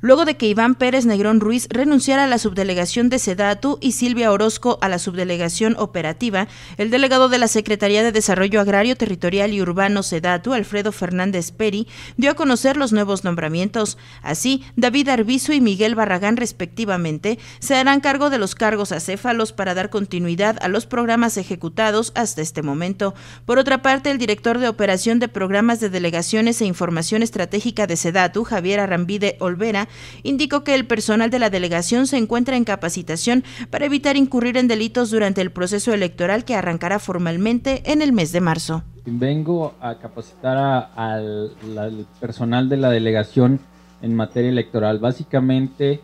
luego de que Iván Pérez Negrón Ruiz renunciara a la subdelegación de Sedatu y Silvia Orozco a la subdelegación operativa, el delegado de la Secretaría de Desarrollo Agrario, Territorial y Urbano Sedatu, Alfredo Fernández Peri, dio a conocer los nuevos nombramientos. Así, David Arbizu y Miguel Barragán, respectivamente, se harán cargo de los cargos acéfalos para dar continuidad a los programas ejecutados hasta este momento. Por otra parte, el director de operación de programas de delegaciones e información estratégica de Sedatu, Javier Arambide Olvera, indicó que el personal de la delegación se encuentra en capacitación para evitar incurrir en delitos durante el proceso electoral que arrancará formalmente en el mes de marzo. Vengo a capacitar al, personal de la delegación en materia electoral. Básicamente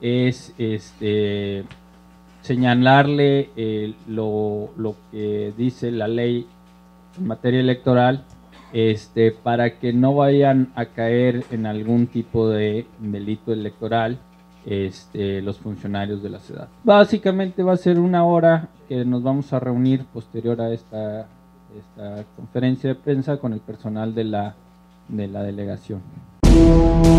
es este, señalarle eh, lo, que dice la ley en materia electoral este, para que no vayan a caer en algún tipo de delito electoral este, los funcionarios de la ciudad. Básicamente va a ser una hora que nos vamos a reunir posterior a esta, conferencia de prensa con el personal de la, de la delegación.